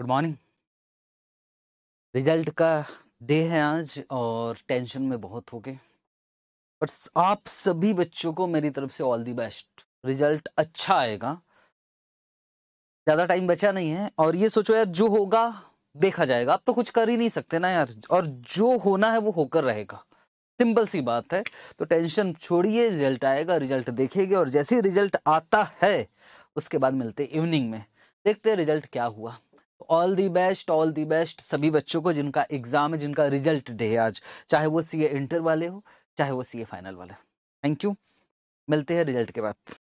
good morning result का day है आज और टेंशन में बहुत हो गए बट आप सभी बच्चों को मेरी तरफ से ऑल दी बेस्ट रिजल्ट अच्छा आएगा ज़्यादा टाइम बचा नहीं है और ये सोचो यार जो होगा देखा जाएगा आप तो कुछ कर ही नहीं सकते ना यार और जो होना है वो होकर रहेगा सिंपल सी बात है तो टेंशन छोड़िए रिजल्ट आएगा रिजल्ट देखेंगे और जैसे ही रिजल्ट आता है उसके बाद मिलते इवनिंग में देखते हैं रिजल्ट क्या हुआ all the best all the best सभी बच्चों को जिनका एग्ज़ाम है जिनका रिजल्ट डे है आज चाहे वो सी इंटर वाले हो चाहे वो सी फाइनल वाले थैंक यू मिलते हैं रिजल्ट के बाद